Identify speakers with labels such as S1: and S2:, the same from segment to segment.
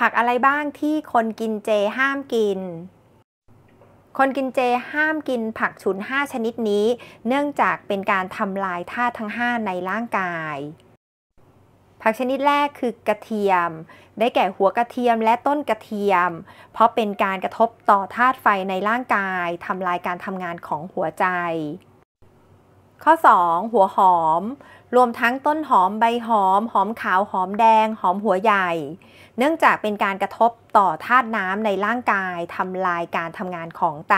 S1: ผักอะไรบ้างที่คนกินเจห้ามกิน คนกินเจห้ามกินผักฉุน5ชนิดนี้ เนื่องจากเป็นการทำลายธาตุทั้ง 5 ในร่างกาย ผักชนิดแรกคือกระเทียม ได้แก่หัวกระเทียมและต้นกระเทียม เพราะเป็นการกระทบต่อธาตุไฟในร่างกาย ทำลายการทำงานของหัวใจข้อ 2 หัวหอม รวมทั้งต้นหอมใบหอม หอมขาวหอมแดงหอมหัวใหญ่ เนื่องจากเป็นการกระทบต่อธาตุน้ำในร่างกายทำลายการทำงานของไต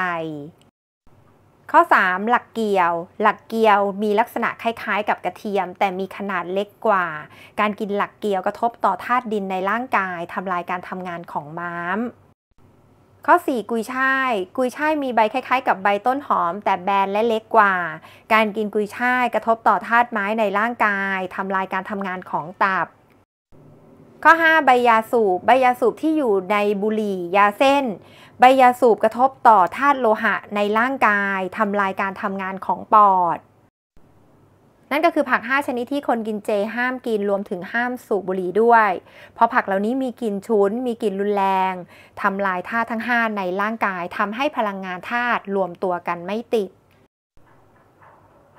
S1: ข้อ 3 หลักเกียว หลักเกียวมีลักษณะคล้าย ๆ กับกระเทียม แต่มีขนาดเล็กกว่า การกินหลักเกียวกระทบต่อธาตุดินในร่างกายทำลายการทำงานของม้ามข้อ4กุยช่าย กุยช่ายมีใบคล้ายๆ กับใบต้นหอมแต่แบนและเล็กกว่า การกินกุยช่ายกระทบต่อธาตุไม้ในร่างกาย ทำลายการทำงานของตับ ข้อ5ใบยาสูบใบยาสูบที่อยู่ในบุหรี่ ยาเส้น ใบยาสูบกระทบต่อธาตุโลหะในร่างกายทำลายการทำงานของปอดนั่นก็คือผัก 5ชนิดที่คนกินเจ ห้ามกินรวมถึงห้ามสูบบุหรี่ด้วย เพราะผักเหล่านี้มีกลิ่นฉุนมีกลิ่นรุนแรงทำลายธาตุทั้ง5ในร่างกายทำให้พลังงานธาตุรวมตัวกันไม่ติด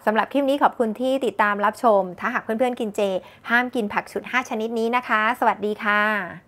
S1: สำหรับคลิปนี้ขอบคุณที่ติดตามรับชม ถ้าหากเพื่อนๆกินเจ ห้ามกินผักชุด5ชนิดนี้นะคะ สวัสดีค่ะ